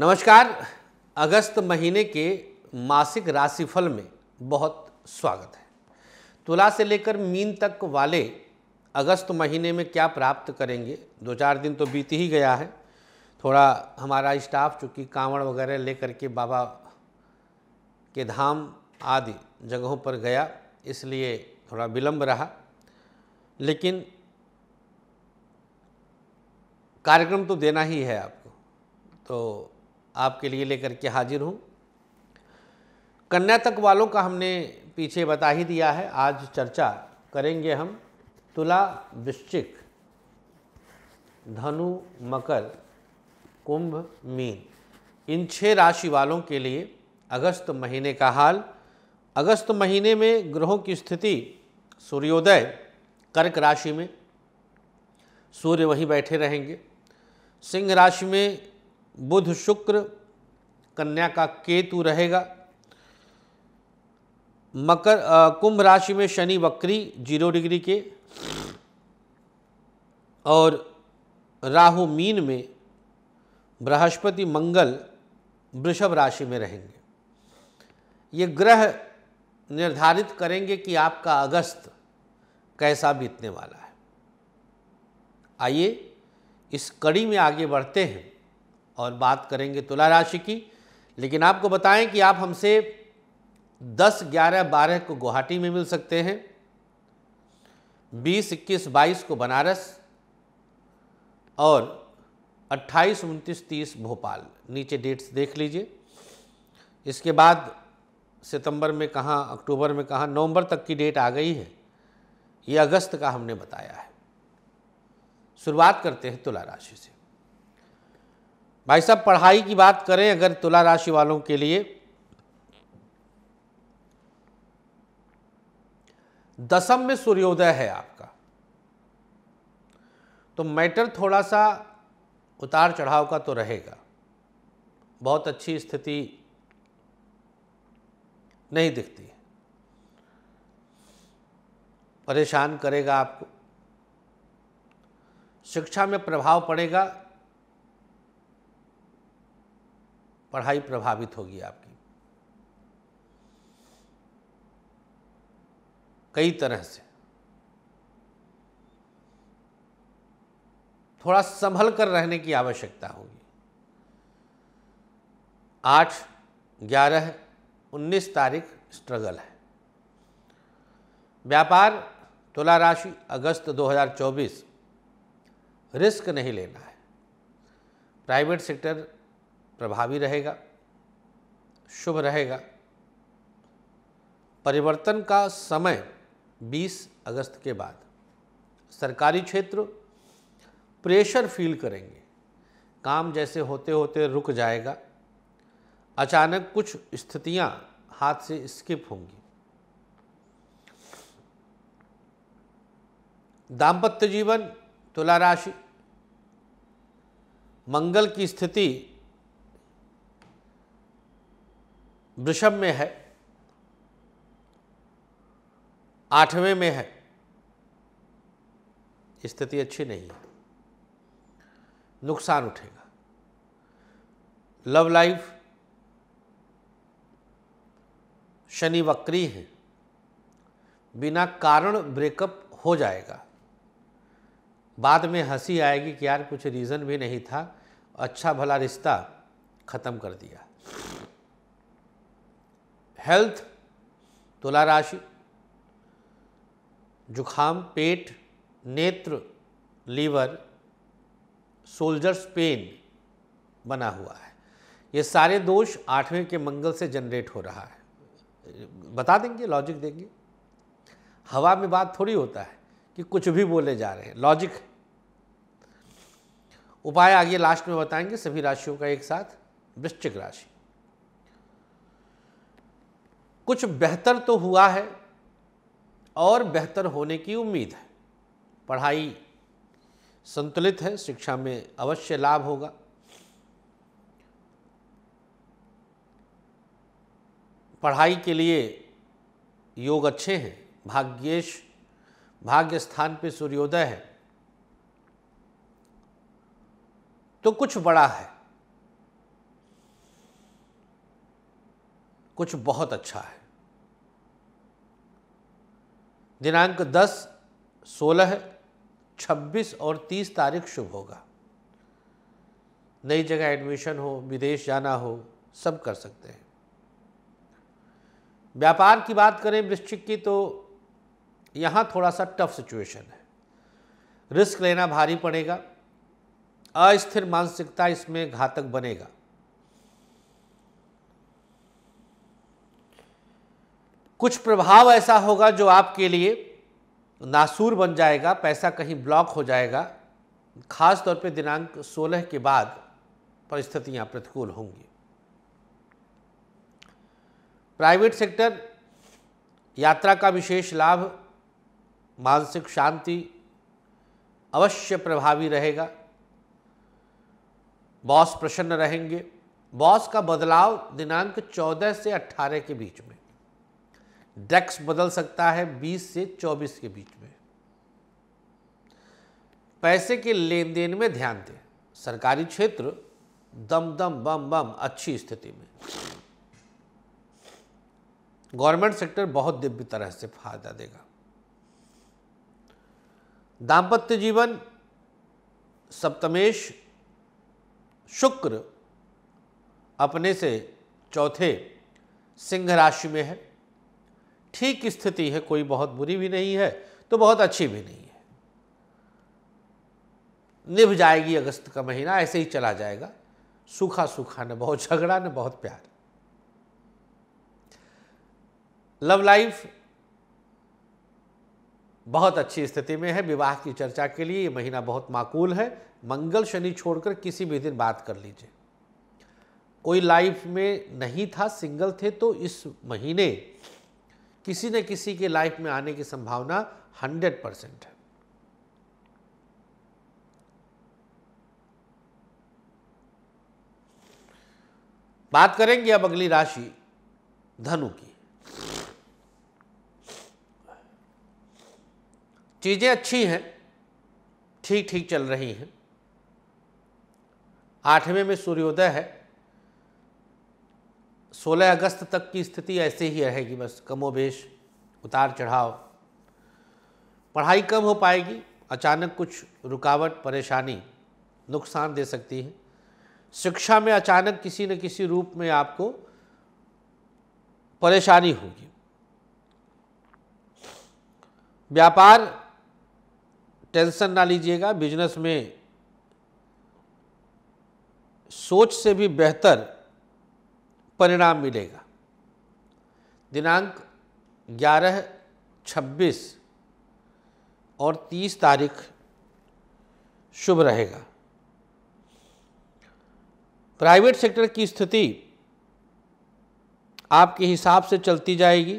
नमस्कार अगस्त महीने के मासिक राशिफल में बहुत स्वागत है तुला से लेकर मीन तक वाले अगस्त महीने में क्या प्राप्त करेंगे दो चार दिन तो बीत ही गया है थोड़ा हमारा स्टाफ चूँकि कांवड़ वगैरह लेकर के बाबा के धाम आदि जगहों पर गया इसलिए थोड़ा विलम्ब रहा लेकिन कार्यक्रम तो देना ही है आपको तो आपके लिए लेकर के हाजिर हूँ कन्या तक वालों का हमने पीछे बता ही दिया है आज चर्चा करेंगे हम तुला वृश्चिक धनु मकर कुंभ मीन इन छह राशि वालों के लिए अगस्त महीने का हाल अगस्त महीने में ग्रहों की स्थिति सूर्योदय कर्क राशि में सूर्य वहीं बैठे रहेंगे सिंह राशि में बुध शुक्र कन्या का केतु रहेगा मकर कुंभ राशि में शनि वक्री जीरो डिग्री के और राहु मीन में बृहस्पति मंगल वृषभ राशि में रहेंगे ये ग्रह निर्धारित करेंगे कि आपका अगस्त कैसा बीतने वाला है आइए इस कड़ी में आगे बढ़ते हैं और बात करेंगे तुला राशि की लेकिन आपको बताएं कि आप हमसे 10, 11, 12 को गुवाहाटी में मिल सकते हैं 20, 21, 22 को बनारस और 28, 29, 30 भोपाल नीचे डेट्स देख लीजिए इसके बाद सितंबर में कहाँ अक्टूबर में कहाँ नवंबर तक की डेट आ गई है ये अगस्त का हमने बताया है शुरुआत करते हैं तुला राशि से भाई साहब पढ़ाई की बात करें अगर तुला राशि वालों के लिए दसम में सूर्योदय है आपका तो मैटर थोड़ा सा उतार चढ़ाव का तो रहेगा बहुत अच्छी स्थिति नहीं दिखती परेशान करेगा आपको शिक्षा में प्रभाव पड़ेगा पढ़ाई प्रभावित होगी आपकी कई तरह से थोड़ा संभल कर रहने की आवश्यकता होगी आठ ग्यारह उन्नीस तारीख स्ट्रगल है व्यापार तुला राशि अगस्त 2024 रिस्क नहीं लेना है प्राइवेट सेक्टर प्रभावी रहेगा शुभ रहेगा परिवर्तन का समय 20 अगस्त के बाद सरकारी क्षेत्र प्रेशर फील करेंगे काम जैसे होते होते रुक जाएगा अचानक कुछ स्थितियां हाथ से स्किप होंगी दाम्पत्य जीवन तुला राशि मंगल की स्थिति वृषभ में है आठवें में है स्थिति अच्छी नहीं है नुकसान उठेगा लव लाइफ शनि वक्री है बिना कारण ब्रेकअप हो जाएगा बाद में हंसी आएगी कि यार कुछ रीज़न भी नहीं था अच्छा भला रिश्ता ख़त्म कर दिया हेल्थ तुला राशि जुखाम पेट नेत्र लीवर सोल्जर्स पेन बना हुआ है ये सारे दोष आठवें के मंगल से जनरेट हो रहा है बता देंगे लॉजिक देंगे हवा में बात थोड़ी होता है कि कुछ भी बोले जा रहे हैं लॉजिक उपाय आगे लास्ट में बताएंगे सभी राशियों का एक साथ वृश्चिक राशि कुछ बेहतर तो हुआ है और बेहतर होने की उम्मीद है पढ़ाई संतुलित है शिक्षा में अवश्य लाभ होगा पढ़ाई के लिए योग अच्छे हैं भाग्येश भाग्य स्थान पे सूर्योदय है तो कुछ बड़ा है कुछ बहुत अच्छा है दिनांक 10, 16, 26 और 30 तारीख शुभ होगा नई जगह एडमिशन हो विदेश जाना हो सब कर सकते हैं व्यापार की बात करें वृश्चिक की तो यहाँ थोड़ा सा टफ सिचुएशन है रिस्क लेना भारी पड़ेगा अस्थिर मानसिकता इसमें घातक बनेगा कुछ प्रभाव ऐसा होगा जो आपके लिए नासूर बन जाएगा पैसा कहीं ब्लॉक हो जाएगा खास तौर पे दिनांक 16 के बाद परिस्थितियां प्रतिकूल होंगी प्राइवेट सेक्टर यात्रा का विशेष लाभ मानसिक शांति अवश्य प्रभावी रहेगा बॉस प्रसन्न रहेंगे बॉस का बदलाव दिनांक 14 से 18 के बीच में डेक्स बदल सकता है 20 से 24 के बीच में पैसे के लेन देन में ध्यान दें सरकारी क्षेत्र दम दम बम बम अच्छी स्थिति में गवर्नमेंट सेक्टर बहुत दिव्य तरह से फायदा देगा दाम्पत्य जीवन सप्तमेश शुक्र अपने से चौथे सिंह राशि में है ठीक स्थिति है कोई बहुत बुरी भी नहीं है तो बहुत अच्छी भी नहीं है निभ जाएगी अगस्त का महीना ऐसे ही चला जाएगा सूखा सूखा न बहुत झगड़ा न बहुत प्यार लव लाइफ बहुत अच्छी स्थिति में है विवाह की चर्चा के लिए ये महीना बहुत माकूल है मंगल शनि छोड़कर किसी भी दिन बात कर लीजिए कोई लाइफ में नहीं था सिंगल थे तो इस महीने किसी न किसी के लाइफ में आने की संभावना 100 परसेंट है बात करेंगे अब अगली राशि धनु की चीज़ें अच्छी हैं ठीक ठीक चल रही हैं आठवें में सूर्योदय है 16 अगस्त तक की स्थिति ऐसे ही रहेगी बस कमोबेश उतार चढ़ाव पढ़ाई कम हो पाएगी अचानक कुछ रुकावट परेशानी नुकसान दे सकती है शिक्षा में अचानक किसी न किसी रूप में आपको परेशानी होगी व्यापार टेंशन ना लीजिएगा बिजनेस में सोच से भी बेहतर परिणाम मिलेगा दिनांक 11, 26 और 30 तारीख शुभ रहेगा प्राइवेट सेक्टर की स्थिति आपके हिसाब से चलती जाएगी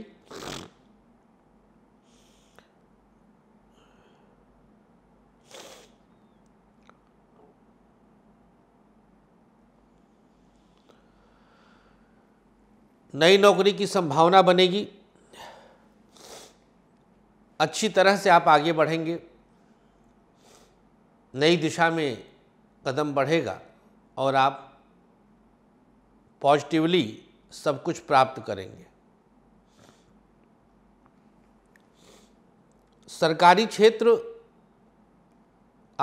नई नौकरी की संभावना बनेगी अच्छी तरह से आप आगे बढ़ेंगे नई दिशा में कदम बढ़ेगा और आप पॉजिटिवली सब कुछ प्राप्त करेंगे सरकारी क्षेत्र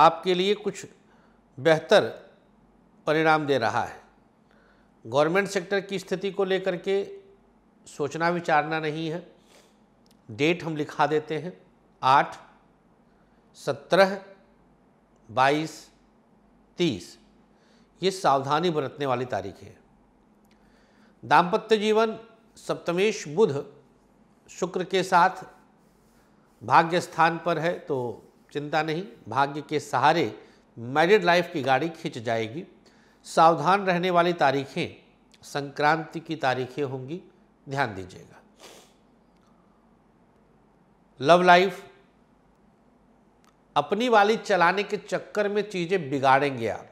आपके लिए कुछ बेहतर परिणाम दे रहा है गवर्नमेंट सेक्टर की स्थिति को लेकर के सोचना विचारना नहीं है डेट हम लिखा देते हैं आठ सत्रह बाईस तीस ये सावधानी बरतने वाली तारीख है दाम्पत्य जीवन सप्तमेश बुध शुक्र के साथ भाग्य स्थान पर है तो चिंता नहीं भाग्य के सहारे मैरिड लाइफ की गाड़ी खींच जाएगी सावधान रहने वाली तारीखें संक्रांति की तारीखें होंगी ध्यान दीजिएगा लव लाइफ अपनी वाली चलाने के चक्कर में चीजें बिगाड़ेंगे आप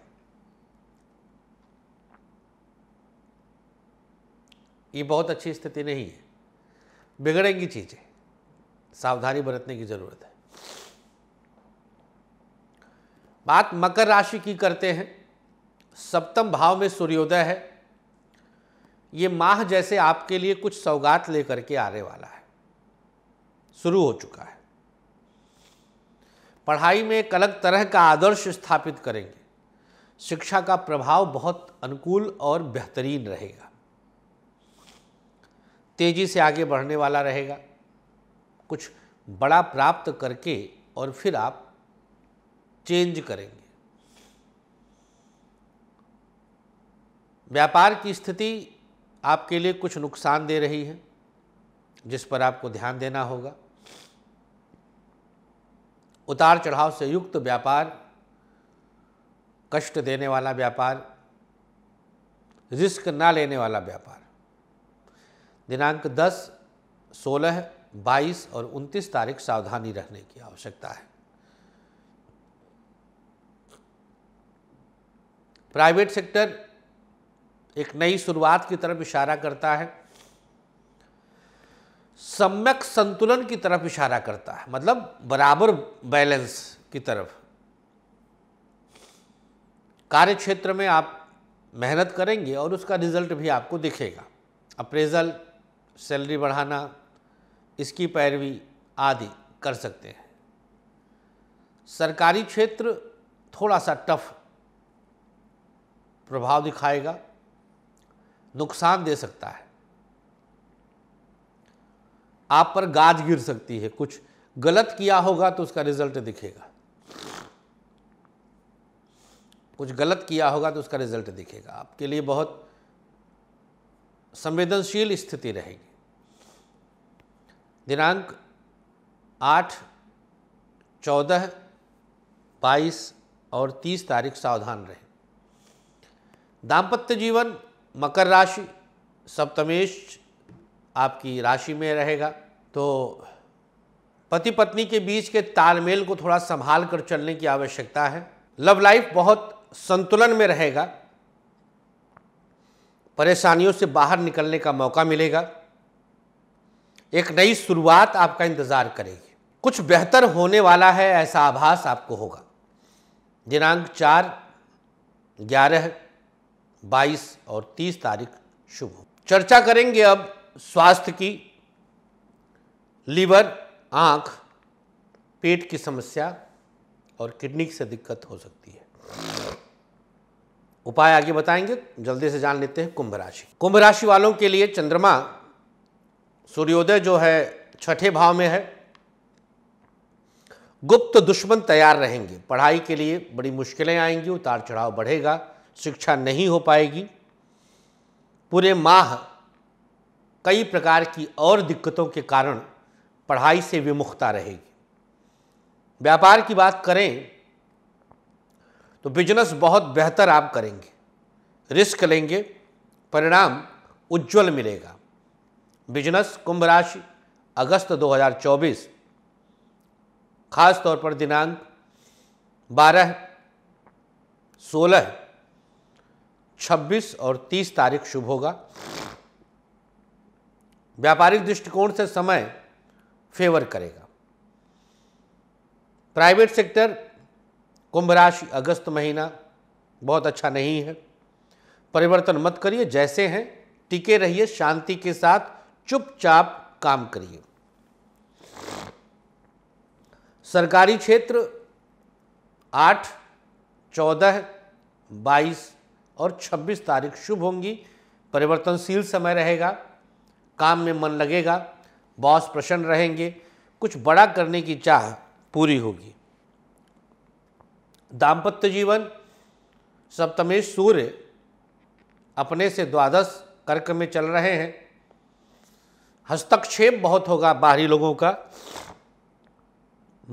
ये बहुत अच्छी स्थिति नहीं है बिगड़ेंगी चीजें सावधानी बरतने की जरूरत है बात मकर राशि की करते हैं सप्तम भाव में सूर्योदय है ये माह जैसे आपके लिए कुछ सौगात लेकर के आने वाला है शुरू हो चुका है पढ़ाई में एक अलग तरह का आदर्श स्थापित करेंगे शिक्षा का प्रभाव बहुत अनुकूल और बेहतरीन रहेगा तेजी से आगे बढ़ने वाला रहेगा कुछ बड़ा प्राप्त करके और फिर आप चेंज करेंगे व्यापार की स्थिति आपके लिए कुछ नुकसान दे रही है जिस पर आपको ध्यान देना होगा उतार चढ़ाव से युक्त व्यापार कष्ट देने वाला व्यापार रिस्क ना लेने वाला व्यापार दिनांक 10, 16, 22 और 29 तारीख सावधानी रहने की आवश्यकता है प्राइवेट सेक्टर एक नई शुरुआत की तरफ इशारा करता है सम्यक संतुलन की तरफ इशारा करता है मतलब बराबर बैलेंस की तरफ कार्य क्षेत्र में आप मेहनत करेंगे और उसका रिजल्ट भी आपको दिखेगा अप्रेजल सैलरी बढ़ाना इसकी पैरवी आदि कर सकते हैं सरकारी क्षेत्र थोड़ा सा टफ प्रभाव दिखाएगा नुकसान दे सकता है आप पर गाज गिर सकती है कुछ गलत किया होगा तो उसका रिजल्ट दिखेगा कुछ गलत किया होगा तो उसका रिजल्ट दिखेगा आपके लिए बहुत संवेदनशील स्थिति रहेगी दिनांक आठ चौदह बाईस और तीस तारीख सावधान रहें दाम्पत्य जीवन मकर राशि सप्तमेश आपकी राशि में रहेगा तो पति पत्नी के बीच के तालमेल को थोड़ा संभाल कर चलने की आवश्यकता है लव लाइफ बहुत संतुलन में रहेगा परेशानियों से बाहर निकलने का मौका मिलेगा एक नई शुरुआत आपका इंतज़ार करेगी कुछ बेहतर होने वाला है ऐसा आभास आपको होगा दिनांक चार ग्यारह 22 और 30 तारीख शुभ हो चर्चा करेंगे अब स्वास्थ्य की लीवर आंख पेट की समस्या और किडनी से दिक्कत हो सकती है उपाय आगे बताएंगे जल्दी से जान लेते हैं कुंभ राशि कुंभ राशि वालों के लिए चंद्रमा सूर्योदय जो है छठे भाव में है गुप्त दुश्मन तैयार रहेंगे पढ़ाई के लिए बड़ी मुश्किलें आएंगी उतार चढ़ाव बढ़ेगा शिक्षा नहीं हो पाएगी पूरे माह कई प्रकार की और दिक्कतों के कारण पढ़ाई से विमुखता रहेगी व्यापार की बात करें तो बिजनेस बहुत बेहतर आप करेंगे रिस्क लेंगे परिणाम उज्जवल मिलेगा बिजनेस कुंभ राशि अगस्त 2024 खास तौर पर दिनांक 12 सोलह 26 और 30 तारीख शुभ होगा व्यापारिक दृष्टिकोण से समय फेवर करेगा प्राइवेट सेक्टर कुंभ राशि अगस्त महीना बहुत अच्छा नहीं है परिवर्तन मत करिए जैसे हैं टिके रहिए शांति के साथ चुपचाप काम करिए सरकारी क्षेत्र आठ चौदह बाईस और 26 तारीख शुभ होंगी परिवर्तनशील समय रहेगा काम में मन लगेगा बॉस प्रसन्न रहेंगे कुछ बड़ा करने की चाह पूरी होगी दाम्पत्य जीवन सप्तमेश सूर्य अपने से द्वादश कर्क में चल रहे हैं हस्तक्षेप बहुत होगा बाहरी लोगों का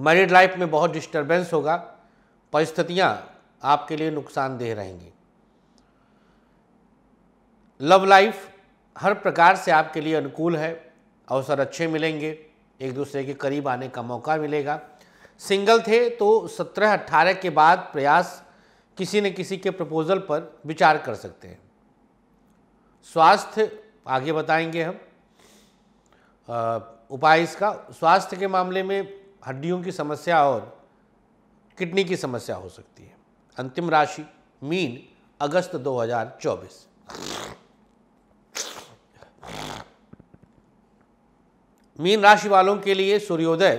मैरिड लाइफ में बहुत डिस्टरबेंस होगा परिस्थितियाँ आपके लिए नुकसानदेह रहेंगी लव लाइफ हर प्रकार से आपके लिए अनुकूल है अवसर अच्छे मिलेंगे एक दूसरे के करीब आने का मौका मिलेगा सिंगल थे तो 17-18 के बाद प्रयास किसी न किसी के प्रपोजल पर विचार कर सकते हैं स्वास्थ्य आगे बताएंगे हम उपाय इसका स्वास्थ्य के मामले में हड्डियों की समस्या और किडनी की समस्या हो सकती है अंतिम राशि मीन अगस्त 2024 मीन राशि वालों के लिए सूर्योदय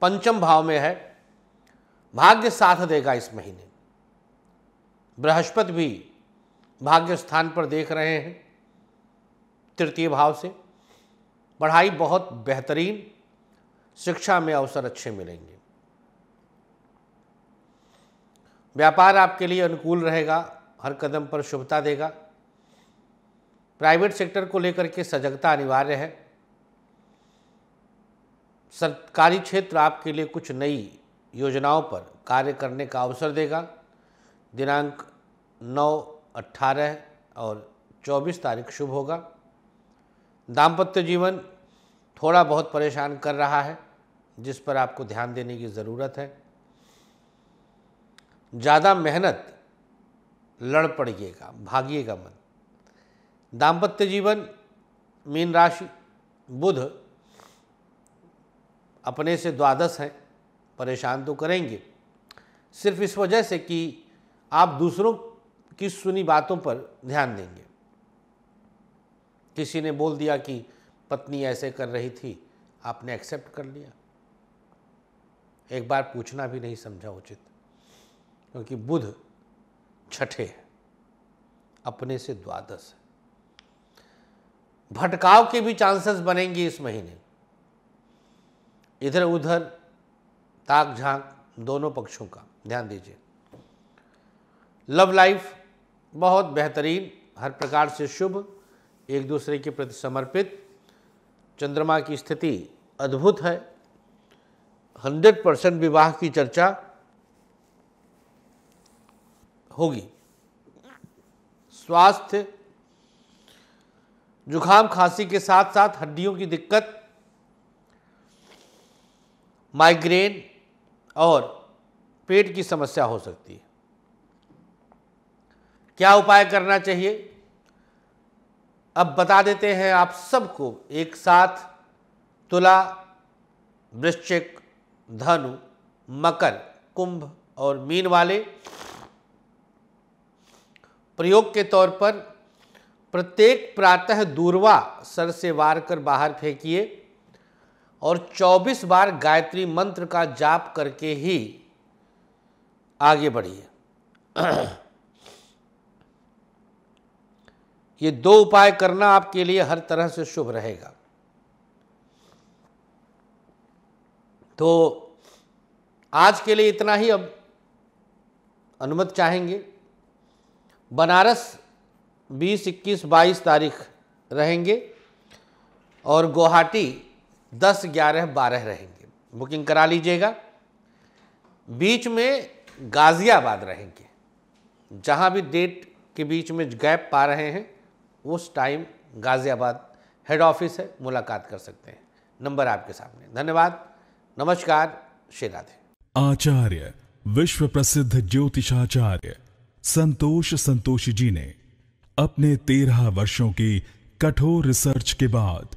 पंचम भाव में है भाग्य साथ देगा इस महीने बृहस्पति भी भाग्य स्थान पर देख रहे हैं तृतीय भाव से पढ़ाई बहुत बेहतरीन शिक्षा में अवसर अच्छे मिलेंगे व्यापार आपके लिए अनुकूल रहेगा हर कदम पर शुभता देगा प्राइवेट सेक्टर को लेकर के सजगता अनिवार्य है सरकारी क्षेत्र आपके लिए कुछ नई योजनाओं पर कार्य करने का अवसर देगा दिनांक 9, 18 और 24 तारीख शुभ होगा दाम्पत्य जीवन थोड़ा बहुत परेशान कर रहा है जिस पर आपको ध्यान देने की ज़रूरत है ज़्यादा मेहनत लड़ पड़िएगा भागिएगा मत दाम्पत्य जीवन मीन राशि बुध अपने से द्वादश हैं परेशान तो करेंगे सिर्फ इस वजह से कि आप दूसरों की सुनी बातों पर ध्यान देंगे किसी ने बोल दिया कि पत्नी ऐसे कर रही थी आपने एक्सेप्ट कर लिया एक बार पूछना भी नहीं समझा उचित क्योंकि बुध छठे है अपने से द्वादश है भटकाव के भी चांसेस बनेंगे इस महीने इधर उधर ताक झांक दोनों पक्षों का ध्यान दीजिए लव लाइफ बहुत बेहतरीन हर प्रकार से शुभ एक दूसरे के प्रति समर्पित चंद्रमा की स्थिति अद्भुत है हंड्रेड परसेंट विवाह की चर्चा होगी स्वास्थ्य जुखाम खांसी के साथ साथ हड्डियों की दिक्कत माइग्रेन और पेट की समस्या हो सकती है क्या उपाय करना चाहिए अब बता देते हैं आप सबको एक साथ तुला वृश्चिक धनु मकर कुंभ और मीन वाले प्रयोग के तौर पर प्रत्येक प्रातः दूरवा सर से वार कर बाहर फेंकिए और 24 बार गायत्री मंत्र का जाप करके ही आगे बढ़िए ये दो उपाय करना आपके लिए हर तरह से शुभ रहेगा तो आज के लिए इतना ही अब अनुमत चाहेंगे बनारस 20, 21, 22 तारीख रहेंगे और गुवाहाटी दस ग्यारह बारह रहेंगे बुकिंग करा लीजिएगा बीच में गाज़ियाबाद रहेंगे जहाँ भी डेट के बीच में गैप पा रहे हैं उस टाइम गाज़ियाबाद हेड ऑफिस है मुलाकात कर सकते हैं नंबर आपके सामने धन्यवाद नमस्कार श्री राधे आचार्य विश्व प्रसिद्ध ज्योतिषाचार्य संतोष संतोष जी ने अपने तेरह वर्षों की कठोर रिसर्च के बाद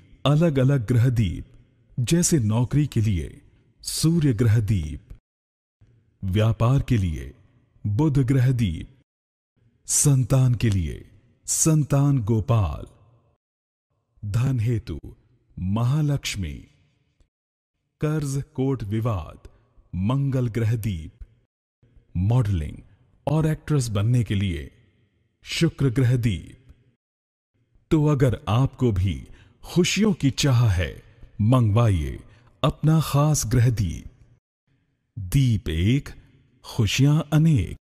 अलग अलग ग्रहदीप जैसे नौकरी के लिए सूर्य ग्रहदीप व्यापार के लिए बुध ग्रहदीप संतान के लिए संतान गोपाल धन हेतु महालक्ष्मी कर्ज कोट विवाद मंगल ग्रहदीप मॉडलिंग और एक्ट्रेस बनने के लिए शुक्र ग्रहदीप तो अगर आपको भी खुशियों की चाह है मंगवाइए अपना खास ग्रह दीप दीप एक खुशियां अनेक